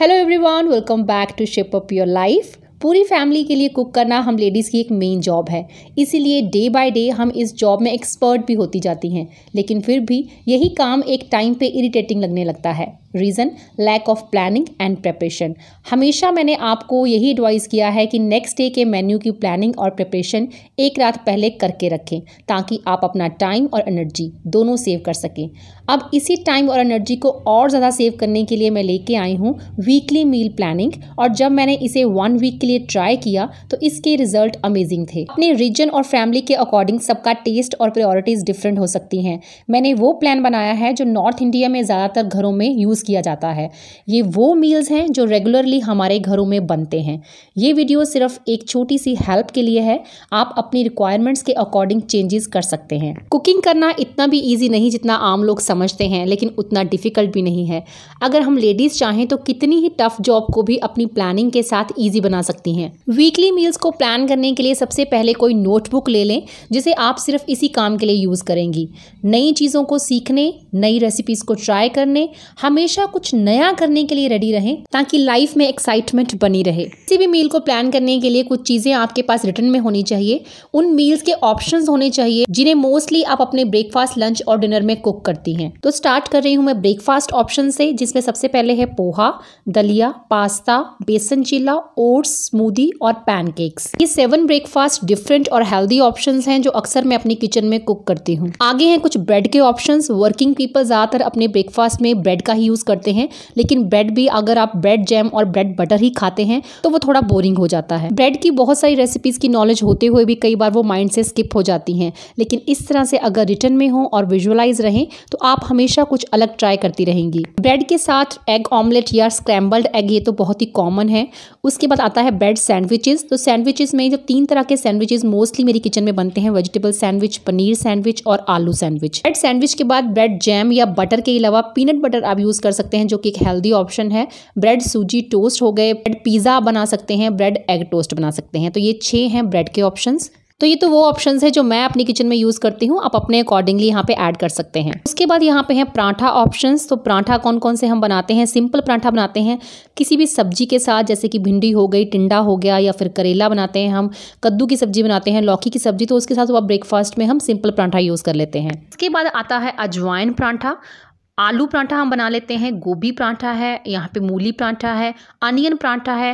hello everyone welcome back to shape up your life पूरी family के लिए cook करना हम लेडीज़ की एक मेन जॉब है इसीलिए डे बाय डे हम इस जॉब में एक्सपर्ट भी होती जाती हैं लेकिन फिर भी यही काम एक टाइम पे इरिटेटिंग लगने लगता है reason lack of planning and preparation हमेशा मैंने आपको यही एडवाइस किया है कि नेक्स्ट डे के मेन्यू की प्लानिंग और प्रपेशन एक रात पहले करके रखें ताकि आप अपना टाइम और एनर्जी दोनों सेव कर सकें अब इसी टाइम और एनर्जी को और ज़्यादा सेव करने के लिए मैं लेके आई हूँ वीकली मील प्लानिंग और जब मैंने इसे वन वीक के लिए ट्राई किया तो इसके रिजल्ट अमेजिंग थे अपने रीजन और फैमिली के अकॉर्डिंग सबका टेस्ट और प्रायोरिटीज़ डिफरेंट हो सकती हैं मैंने वो प्लान बनाया है जो नॉर्थ इंडिया में ज़्यादातर घरों में यूज़ किया जाता है ये वो मील्स हैं जो रेगुलरली हमारे घरों में बनते हैं ये वीडियो सिर्फ एक छोटी सी हेल्प के लिए है आप अपनी रिक्वायरमेंट्स के अकॉर्डिंग चेंजेस कर सकते हैं कुकिंग करना इतना भी ईजी नहीं जितना आम लोग समझते हैं लेकिन उतना डिफ़िकल्ट भी नहीं है अगर हम लेडीज़ चाहें तो कितनी ही टफ जॉब को भी अपनी प्लानिंग के साथ ईजी बना सकती हैं वीकली मील्स को प्लान करने के लिए सबसे पहले कोई नोटबुक ले लें जिसे आप सिर्फ इसी काम के लिए यूज़ करेंगी नई चीज़ों को सीखने नई रेसिपीज़ को ट्राई करने हमें हमेशा कुछ नया करने के लिए रेडी रहें ताकि लाइफ में एक्साइटमेंट बनी रहे किसी भी मील को प्लान करने के लिए कुछ चीज़ें आपके पास रिटर्न में होनी चाहिए उन मील्स के ऑप्शन होने चाहिए जिन्हें मोस्टली आप अपने ब्रेकफास्ट लंच और डिनर में कुक करती हैं तो स्टार्ट कर रही हूँ मैं ब्रेकफास्ट ऑप्शन से जिसमें सबसे पहले है पोहा दलिया pasta besan chilla oats smoothie और पैनकेक्स ये सेवन ब्रेकफास्ट डिफरेंट और हेल्दी ऑप्शन हैं जो अक्सर मैं अपनी किचन में कुक करती हूँ आगे हैं कुछ ब्रेड के ऑप्शन वर्किंग पीपल ज्यादातर अपने ब्रेकफास्ट में ब्रेड का ही यूज़ करते हैं लेकिन ब्रेड भी अगर आप ब्रेड जैम और ब्रेड बटर ही खाते हैं तो वो थोड़ा बोरिंग हो जाता है ब्रेड की बहुत सारी रेसिपीज़ की नॉलेज होते हुए भी कई बार वो माइंड से स्किप हो जाती हैं लेकिन इस तरह से अगर रिटर्न में हो और विजुअलाइज रहें तो आप हमेशा कुछ अलग ट्राई करती रहेंगी ब्रेड के साथ एग ऑमलेट या स्क्रैम्बल्ड एग ये तो बहुत ही कॉमन है उसके बाद आता है ब्रेड सैंडविचेस तो सैंडविचेस में जो तीन तरह के सैंडविचेस मोस्टली मेरी किचन में बनते हैं वेजिटेबल सैंडविच पनीर सैंडविच और आलू सैंडविच ब्रेड सैंडविच के बाद ब्रेड जैम या बटर के अलावा पीनट बटर आप यूज़ कर सकते हैं जो कि एक हेल्दी ऑप्शन है ब्रेड सूजी टोस्ट हो गए ब्रेड पिज़्ज़ा बना सकते हैं ब्रेड एग टोस्ट बना सकते हैं तो ये छः हैं ब्रेड के ऑप्शंस तो ये तो वो ऑप्शंस है जो मैं अपनी किचन में यूज़ करती हूँ आप अपने अकॉर्डिंगली यहाँ पे ऐड कर सकते हैं उसके बाद यहाँ पे हैं पराठा ऑप्शंस तो पराठा कौन कौन से हम बनाते हैं सिंपल पराठा बनाते हैं किसी भी सब्जी के साथ जैसे कि भिंडी हो गई टिंडा हो गया या फिर करेला बनाते हैं हम कद्दू की सब्जी बनाते हैं लौकी की सब्जी तो उसके साथ आप ब्रेकफास्ट में हम सिंपल पराठा यूज़ कर लेते हैं उसके बाद आता है अजवाइन पराठा आलू परांठा हम बना लेते हैं गोभी परांठा है यहाँ पे मूली परांठा है अनियन परांठा है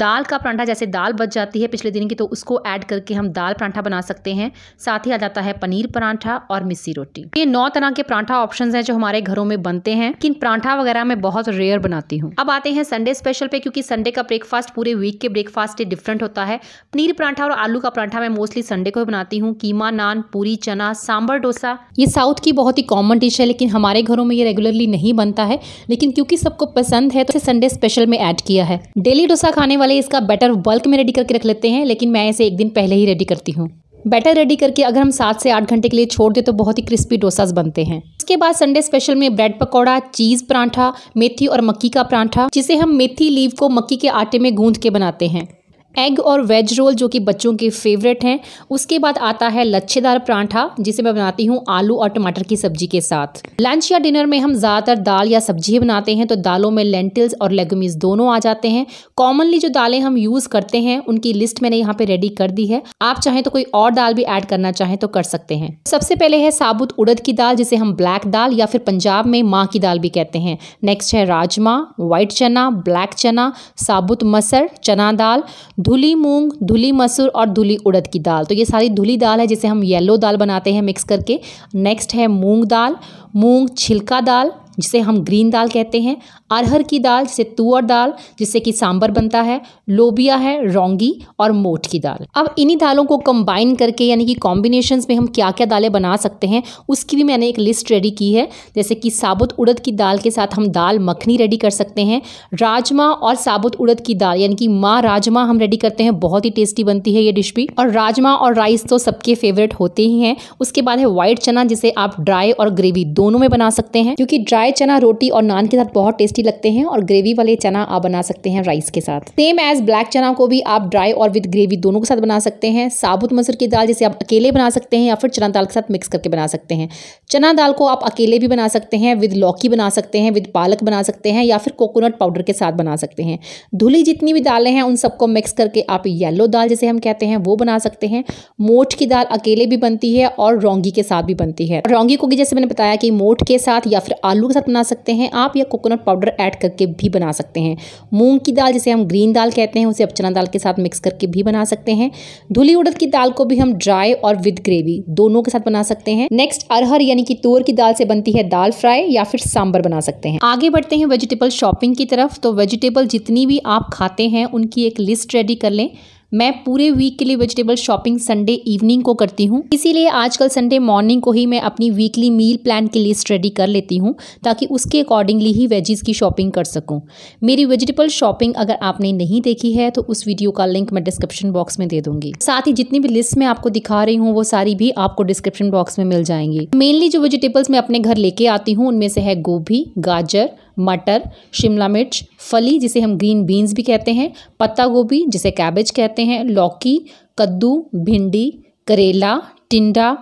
दाल का परांठा जैसे दाल बच जाती है पिछले दिन की तो उसको ऐड करके हम दाल परांठा बना सकते हैं साथ ही आ जाता है पनीर परांठा और मिस्सी रोटी ये नौ तरह के परांठा ऑप्शन हैं जो हमारे घरों में बनते हैं लेकिन परांठा वगैरह मैं बहुत रेयर बनाती हूँ अब आते हैं संडे स्पेशल पे क्योंकि संडे का ब्रेकफास्ट पूरे वीक के ब्रेकफास्ट से डिफरेंट होता है पनीर परांठा और आलू का परांठा मैं मोस्टली संडे को ही बनाती हूँ कीमा नान पूरी चना सांबर डोसा ये साउथ की बहुत ही कॉमन डिश है लेकिन हमारे घरों में ये रेगुलरली नहीं बनता है लेकिन क्योंकि सबको पसंद है तो संडे स्पेशल में ऐड किया है डेली डोसा खाने वाले इसका बैटर बल्क में रेडी करके रख लेते हैं लेकिन मैं इसे एक दिन पहले ही रेडी करती हूँ बैटर रेडी करके अगर हम सात से आठ घंटे के लिए छोड़ दें तो बहुत ही क्रिस्पी डोसाज बनते हैं इसके बाद संडे स्पेशल में ब्रेड पकौड़ा चीज़ परांठा मेथी और मक्की का परांठा जिसे हम मेथी लीव को मक्की के आटे में गूंद के बनाते हैं एग और वेज रोल जो कि बच्चों के फेवरेट हैं उसके बाद आता है लच्छेदार परांठा जिसे मैं बनाती हूँ आलू और टमाटर की सब्जी के साथ लंच या डिनर में हम ज़्यादातर दाल या सब्जी बनाते हैं तो दालों में लेंटिल्स और लेगमीज दोनों आ जाते हैं कॉमनली जो दालें हम यूज़ करते हैं उनकी लिस्ट मैंने यहाँ पे रेडी कर दी है आप चाहें तो कोई और दाल भी ऐड करना चाहें तो कर सकते हैं सबसे पहले है साबुत उड़द की दाल जिसे हम ब्लैक दाल या फिर पंजाब में माँ की दाल भी कहते हैं नेक्स्ट है राजमा वाइट चना ब्लैक चना साबुत मसर चना दाल धुली मूंग धुली मसूर और धुली उड़द की दाल तो ये सारी धुली दाल है जिसे हम येलो दाल बनाते हैं मिक्स करके नेक्स्ट है मूंग दाल मूंग छिलका दाल जिसे हम ग्रीन दाल कहते हैं अरहर की दाल जिसे तुअर दाल जिससे कि सांबर बनता है लोबिया है रोंगी और मोट की दाल अब इन्हीं दालों को कंबाइन करके यानी कि कॉम्बिनेशन में हम क्या क्या दालें बना सकते हैं उसकी भी मैंने एक लिस्ट रेडी की है जैसे कि साबुत उड़द की दाल के साथ हम दाल मखनी रेडी कर सकते हैं राजमा और साबुत उड़द की दाल यानी कि माँ राजमा हम रेडी करते हैं बहुत ही टेस्टी बनती है ये डिश भी और राजमा और राइस तो सबके फेवरेट होते ही हैं उसके बाद है वाइट चना जिसे आप ड्राई और ग्रेवी दोनों में बना सकते हैं क्योंकि ड्राई फ्राई चना रोटी और नान के साथ बहुत टेस्टी लगते हैं और ग्रेवी वाले चना आप बना सकते हैं राइस के साथ सेम एज ब्लैक चना को भी आप ड्राई और विद ग्रेवी दोनों के साथ बना सकते हैं साबुत मसर की दाल जिसे आप अकेले बना सकते हैं या फिर चना दाल के साथ मिक्स करके बना सकते हैं चना दाल को आप अकेले भी बना सकते हैं विद लौकी बना सकते हैं विद पालक बना सकते हैं या फिर कोकोनट पाउडर के साथ बना सकते हैं धुली जितनी भी दालें हैं उन सबको मिक्स करके आप येलो दाल जिसे हम कहते हैं वो बना सकते हैं मोठ की दाल अकेले भी बनती है और रोंगी के साथ भी बनती है रोंगी को जैसे मैंने बताया कि मोठ के साथ या फिर आलू के साथ बना सकते हैं आप या कोकोनट पाउडर ऐड करके भी बना सकते हैं मूंग की दाल जिसे हम ग्रीन दाल कहते हैं उसे अब चना दाल के साथ मिक्स करके भी बना सकते हैं धुली उड़द की दाल को भी हम ड्राई और विद ग्रेवी दोनों के साथ बना सकते हैं नेक्स्ट अरहर यानी कि तूर की दाल से बनती है दाल फ्राई या फिर सांबर बना सकते हैं आगे बढ़ते हैं वेजिटेबल शॉपिंग की तरफ तो वेजिटेबल जितनी भी आप खाते हैं उनकी एक लिस्ट रेडी कर लें मैं पूरे वीक के लिए वेजिटेबल शॉपिंग संडे इवनिंग को करती हूँ इसीलिए आजकल संडे मॉर्निंग को ही मैं अपनी वीकली मील प्लान की लिस्ट रेडी कर लेती हूँ ताकि उसके अकॉर्डिंगली ही वेजिज की शॉपिंग कर सकूँ मेरी वेजिटेबल शॉपिंग अगर आपने नहीं देखी है तो उस वीडियो का लिंक मैं डिस्क्रिप्शन बॉक्स में दे दूंगी साथ ही जितनी भी लिस्ट में आपको दिखा रही हूँ वो सारी भी आपको डिस्क्रिप्शन बॉक्स में मिल जाएंगी मेनली जो वेजिटेबल्स मैं अपने घर लेके आती हूँ उनमें से है गोभी गाजर मटर शिमला मिर्च फली जिसे हम ग्रीन बीन्स भी कहते हैं पत्ता गोभी जिसे कैबेज कहते हैं लौकी कद्दू भिंडी करेला टिंडा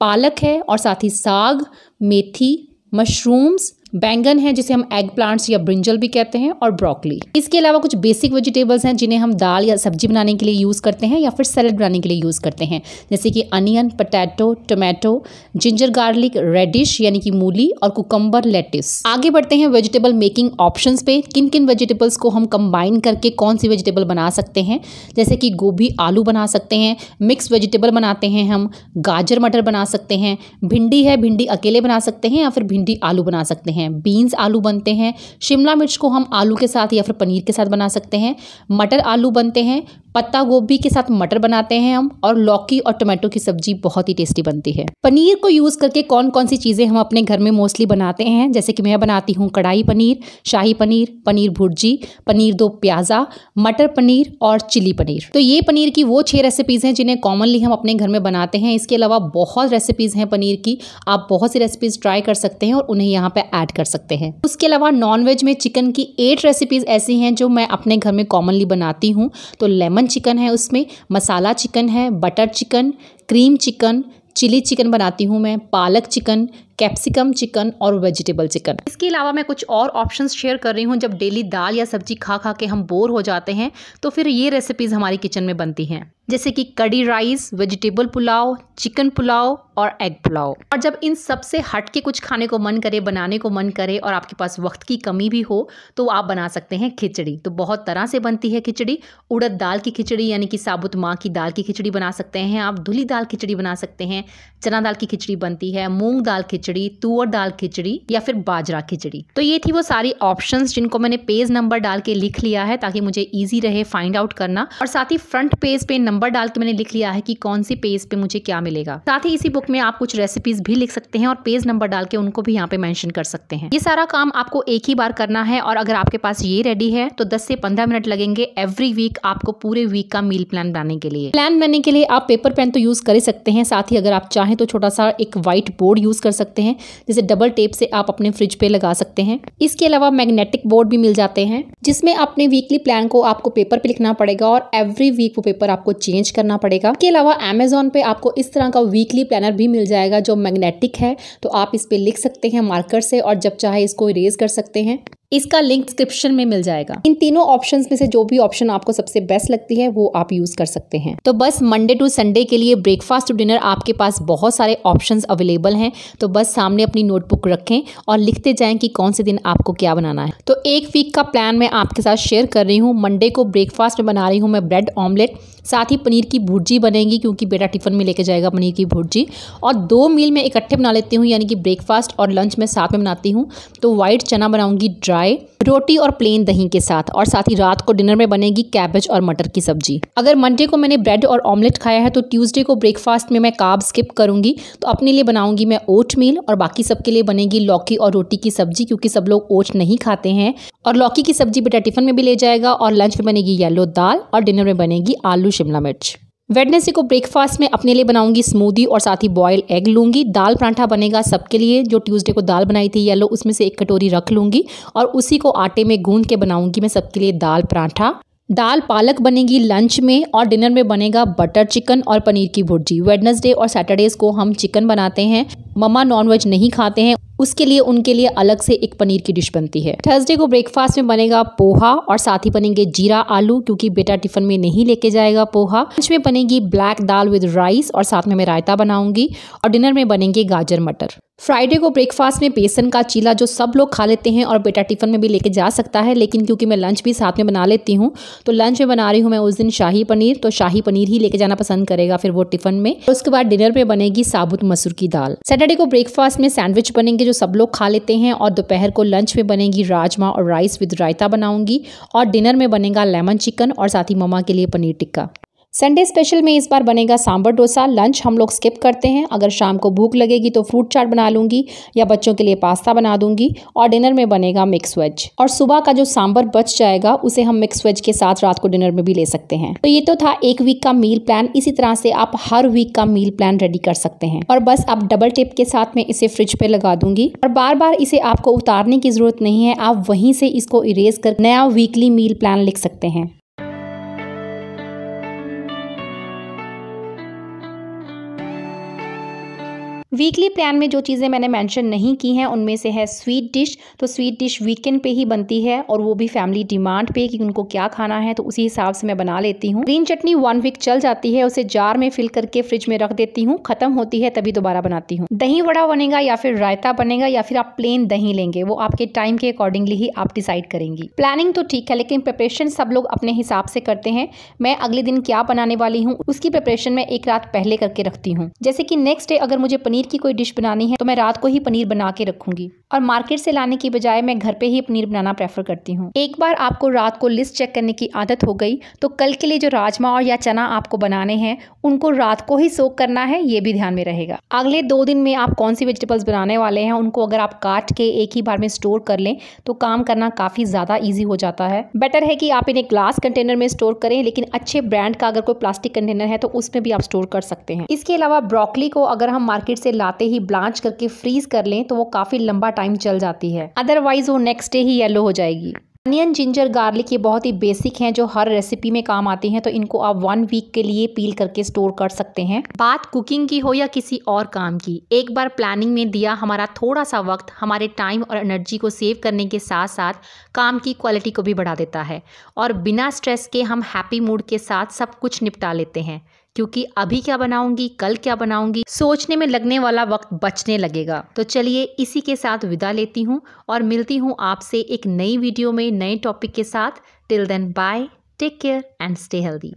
पालक है और साथ ही साग मेथी मशरूम्स बैंगन है जिसे हम एग प्लांट्स या ब्रिंजल भी कहते हैं और ब्रोकली इसके अलावा कुछ बेसिक वेजिटेबल्स हैं जिन्हें हम दाल या सब्जी बनाने के लिए यूज़ करते हैं या फिर सैलड बनाने के लिए यूज़ करते हैं जैसे कि onion potato tomato ginger garlic radish यानी कि मूली और कुकम्बर लेटिस आगे बढ़ते हैं वेजिटेबल मेकिंग ऑप्शंस पे किन किन वेजिटेबल्स को हम कंबाइन करके कौन सी वेजिटेबल बना सकते हैं जैसे कि गोभी आलू बना सकते हैं मिक्स वेजिटेबल बनाते हैं हम गाजर मटर बना सकते हैं भिंडी है भिंडी अकेले बना सकते हैं या फिर भिंडी आलू बना सकते हैं हैं बीन्स आलू बनते हैं शिमला मिर्च को हम आलू के साथ या फिर पनीर के साथ बना सकते हैं मटर आलू बनते हैं पत्ता गोभी के साथ मटर बनाते हैं हम और लौकी और टोमेटो की सब्जी बहुत ही टेस्टी बनती है पनीर को यूज़ करके कौन कौन सी चीज़ें हम अपने घर में मोस्टली बनाते हैं जैसे कि मैं बनाती हूँ कढ़ाई पनीर शाही पनीर पनीर भुर्जी पनीर दो प्याजा मटर पनीर और चिली पनीर तो ये पनीर की वो छः रेसिपीज़ हैं जिन्हें कॉमनली हम अपने घर में बनाते हैं इसके अलावा बहुत रेसिपीज़ हैं पनीर की आप बहुत सी रेसिपीज़ ट्राई कर सकते हैं और उन्हें यहाँ पर ऐड कर सकते हैं उसके अलावा नॉनवेज में चिकन की एट रेसिपीज़ ऐसी हैं जो मैं अपने घर में कॉमनली बनाती हूँ तो लेमन लेमन चिकन है उसमें मसाला चिकन है butter chicken cream chicken chilli chicken बनाती हूँ मैं पालक चिकन कैप्सिकम चिकन और वेजिटेबल चिकन इसके अलावा मैं कुछ और ऑप्शंस शेयर कर रही हूँ जब डेली दाल या सब्जी खा खा के हम बोर हो जाते हैं तो फिर ये रेसिपीज़ हमारी किचन में बनती हैं जैसे कि kadhi rice vegetable pulao chicken pulao और एग पुलाव और जब इन सब से हट के कुछ खाने को मन करे बनाने को मन करे और आपके पास वक्त की कमी भी हो तो आप बना सकते हैं खिचड़ी तो बहुत तरह से बनती है खिचड़ी उड़द दाल की खिचड़ी यानी कि साबुत माँ की दाल की खिचड़ी बना सकते हैं आप धुली दाल खिचड़ी बना सकते हैं चना दाल की खिचड़ी बनती है मूंग दाल खिचड़ी खिचड़ी तुअर दाल खिचड़ी या फिर बाजरा खिचड़ी तो ये थी वो सारी ऑप्शन जिनको मैंने पेज नंबर डाल के लिख लिया है ताकि मुझे ईजी रहे फाइंड आउट करना और साथ ही फ्रंट पेज पे नंबर डाल के मैंने लिख लिया है कि कौन सी पेज पे मुझे क्या मिलेगा साथ ही इसी बुक में आप कुछ रेसिपीज भी लिख सकते हैं और पेज नंबर डाल के उनको भी यहाँ पे मैंशन कर सकते हैं ये सारा काम आपको एक ही बार करना है और अगर आपके पास ये रेडी है तो दस से पंद्रह मिनट लगेंगे एवरी वीक आपको पूरे वीक का मील प्लान बनाने के लिए प्लान बनाने के लिए आप पेपर पेन तो यूज कर सकते हैं साथ ही अगर आप चाहें तो छोटा सा एक व्हाइट बोर्ड यूज कर सकते सकते हैं जिसे डबल टेप से आप अपने फ्रिज पे लगा सकते हैं इसके अलावा मैग्नेटिक बोर्ड भी मिल जाते हैं जिसमें अपने वीकली प्लान को आपको पेपर पे लिखना पड़ेगा और एवरी वीक वो पेपर आपको चेंज करना पड़ेगा इसके अलावा अमेजोन पे आपको इस तरह का वीकली प्लानर भी मिल जाएगा जो मैग्नेटिक है तो आप इस पे लिख सकते हैं मार्कर से और जब चाहे इसको इरेज कर सकते हैं इसका लिंक डिस्क्रिप्शन में मिल जाएगा इन तीनों ऑप्शन में से जो भी ऑप्शन आपको सबसे बेस्ट लगती है वो आप यूज कर सकते हैं तो बस मंडे टू संडे के लिए ब्रेकफास्ट टू डिनर आपके पास बहुत सारे ऑप्शन अवेलेबल हैं तो बस सामने अपनी नोटबुक रखें और लिखते जाएं कि कौन से दिन आपको क्या बनाना है तो एक वीक का प्लान मैं आपके साथ शेयर कर रही हूँ मंडे को ब्रेकफास्ट में बना रही हूँ मैं ब्रेड ऑमलेट साथ ही पनीर की भुर्जी बनेगी क्योंकि बेटा टिफिन में लेके जाएगा पनीर की भुर्जी और दो मील में इकट्ठे बना लेती हूँ यानी कि ब्रेकफास्ट और लंच में साथ में बनाती हूँ तो वाइट चना बनाऊंगी ड्राई फ्राई रोटी और प्लेन दही के साथ और साथ ही रात को डिनर में बनेगी कैबेज और मटर की सब्जी अगर मंडे को मैंने ब्रेड और ऑमलेट खाया है तो ट्यूसडे को ब्रेकफास्ट में मैं काब स्किप करूंगी तो अपने लिए बनाऊंगी मैं ओट मील और बाकी सबके लिए बनेगी लौकी और रोटी की सब्जी क्योंकि सब लोग ओट नहीं खाते हैं और लौकी की सब्जी बेटा टिफिन में भी ले जाएगा और लंच में बनेगी येलो दाल और डिनर में बनेगी आलू शिमला मिर्च वेडनेसडे को ब्रेकफास्ट में अपने लिए बनाऊंगी स्मूदी और साथ ही बॉयल एग लूंगी दाल परांठा बनेगा सबके लिए जो ट्यूसडे को दाल बनाई थी येलो उसमें से एक कटोरी रख लूंगी और उसी को आटे में गूंद के बनाऊंगी मैं सबके लिए दाल परांठा दाल पालक बनेगी लंच में और डिनर में बनेगा बटर चिकन और पनीर की भुर्जी वेडनेसडे और सैटरडेज़ को हम चिकन बनाते हैं मम्मा नॉनवेज नहीं खाते हैं उसके लिए उनके लिए अलग से एक पनीर की डिश बनती है थर्सडे को ब्रेकफास्ट में बनेगा पोहा और साथ ही बनेंगे जीरा आलू क्योंकि बेटा टिफिन में नहीं लेके जाएगा पोहा लंच में बनेगी ब्लैक दाल विद राइस और साथ में मैं रायता बनाऊंगी और डिनर में बनेंगे गाजर मटर फ्राइडे को ब्रेकफास्ट में बेसन का चीला जो सब लोग खा लेते हैं और बेटा टिफिन में भी लेके जा सकता है लेकिन क्योंकि मैं लंच भी साथ में बना लेती हूँ तो लंच में बना रही हूँ मैं उस दिन शाही पनीर तो शाही पनीर ही लेके जाना पसंद करेगा फिर वो टिफिन में उसके बाद डिनर में बनेगी साबुत मसूर की दाल सैटरडे को ब्रेकफास्ट में सैंडविच बनेंगे बनेंगे जो सब लोग खा लेते हैं और दोपहर को लंच में बनेगी राजमा और राइस विद रायता बनाऊंगी और डिनर में बनेगा लेमन चिकन और साथ ही ममा के लिए पनीर टिक्का संडे स्पेशल में इस बार बनेगा सांबर डोसा लंच हम लोग स्किप करते हैं अगर शाम को भूख लगेगी तो फ्रूट चाट बना लूंगी या बच्चों के लिए पास्ता बना दूंगी और डिनर में बनेगा मिक्स वेज और सुबह का जो सांबर बच जाएगा उसे हम मिक्स वेज के साथ रात को डिनर में भी ले सकते हैं तो ये तो था एक वीक का मील प्लान इसी तरह से आप हर वीक का मील प्लान रेडी कर सकते हैं और बस आप डबल टेप के साथ में इसे फ्रिज पे लगा दूंगी और बार बार इसे आपको उतारने की जरूरत नहीं है आप वहीं से इसको इरेज कर नया वीकली मील प्लान लिख सकते हैं वीकली प्लान में जो चीज़ें मैंने मेंशन नहीं की हैं उनमें से है स्वीट डिश तो स्वीट डिश वीकेंड पे ही बनती है और वो भी फैमिली डिमांड पे कि उनको क्या खाना है तो उसी हिसाब से मैं बना लेती हूँ ग्रीन चटनी वन वीक चल जाती है उसे जार में फिल करके फ्रिज में रख देती हूँ खत्म होती है तभी दोबारा बनाती हूँ दही वड़ा बनेगा या फिर रायता बनेगा या फिर आप प्लेन दही लेंगे वो आपके टाइम के अकॉर्डिंगली ही आप डिसाइड करेंगी प्लानिंग तो ठीक है लेकिन प्रिपरेशन सब लोग अपने हिसाब से करते हैं मैं अगले दिन क्या बनाने वाली हूँ उसकी प्रिपरेशन मैं एक रात पहले करके रखती हूँ जैसे कि नेक्स्ट डे अगर मुझे पनीर पनीर की कोई डिश बनानी है तो मैं रात को ही पनीर बना के रखूँगी और मार्केट से लाने की बजाय मैं घर पे ही पनीर बनाना प्रेफर करती हूँ एक बार आपको रात को लिस्ट चेक करने की आदत हो गई तो कल के लिए जो राजमा और या चना आपको बनाने हैं उनको रात को ही सोक करना है ये भी ध्यान में रहेगा अगले दो दिन में आप कौन सी वेजिटेबल्स बनाने वाले हैं उनको अगर आप काट के एक ही बार में स्टोर कर लें तो काम करना काफ़ी ज़्यादा ईजी हो जाता है बेटर है कि आप इन्हें ग्लास कंटेनर में स्टोर करें लेकिन अच्छे ब्रांड का अगर कोई प्लास्टिक कंटेनर है तो उसमें भी आप स्टोर कर सकते हैं इसके अलावा ब्रॉकली को अगर हम मार्केट से लाते ही ब्लांच करके फ्रीज कर लें तो वो काफ़ी लंबा टाइम टाइम चल जाती है अदरवाइज वो नेक्स्ट डे ही येलो हो जाएगी अनियन जिंजर गार्लिक ये बहुत ही बेसिक हैं जो हर रेसिपी में काम आते हैं तो इनको आप वन वीक के लिए पील करके स्टोर कर सकते हैं बात कुकिंग की हो या किसी और काम की एक बार प्लानिंग में दिया हमारा थोड़ा सा वक्त हमारे टाइम और एनर्जी को सेव करने के साथ साथ काम की क्वालिटी को भी बढ़ा देता है और बिना स्ट्रेस के हम हैप्पी मूड के साथ सब कुछ निपटा लेते हैं क्योंकि अभी क्या बनाऊंगी कल क्या बनाऊंगी सोचने में लगने वाला वक्त बचने लगेगा तो चलिए इसी के साथ विदा लेती हूँ और मिलती हूँ आपसे एक नई वीडियो में नए टॉपिक के साथ till then bye take care and stay healthy